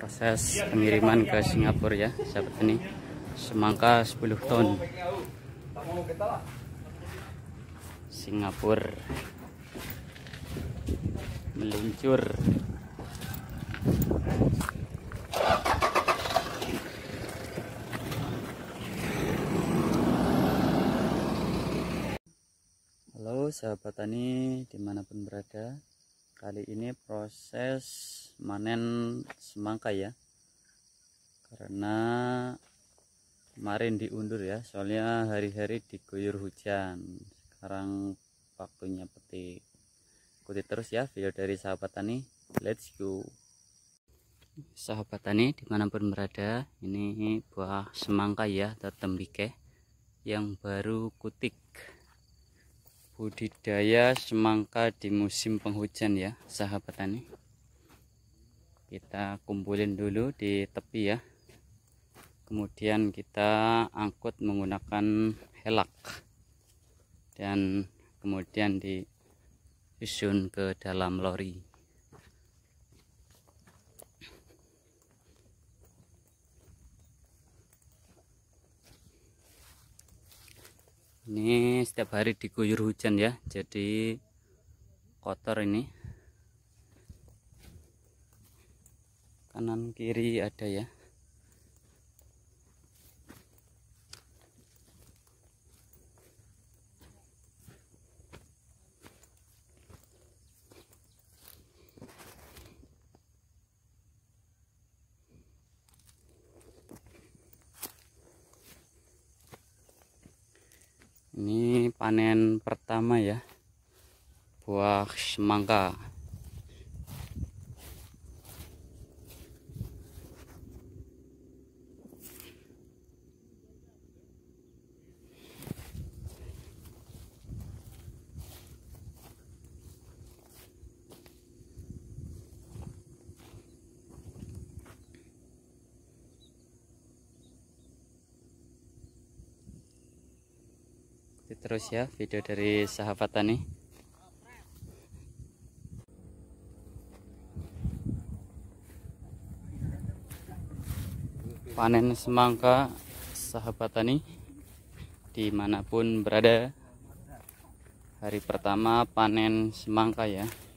proses pengiriman ke Singapura ya sahabat ini semangka 10 ton Singapura meluncur Halo sahabat tani dimanapun berada kali ini proses manen semangka ya karena kemarin diundur ya soalnya hari-hari diguyur hujan sekarang waktunya petik ikuti terus ya video dari sahabat tani let's go sahabat tani dimanapun berada ini buah semangka ya atau tembikai yang baru kutik budidaya semangka di musim penghujan ya sahabat tani kita kumpulin dulu di tepi ya kemudian kita angkut menggunakan helak dan kemudian disusun ke dalam lori ini setiap hari diguyur hujan ya jadi kotor ini kanan kiri ada ya ini panen pertama ya buah semangka terus ya video dari sahabat tani panen semangka sahabat tani dimanapun berada hari pertama panen semangka ya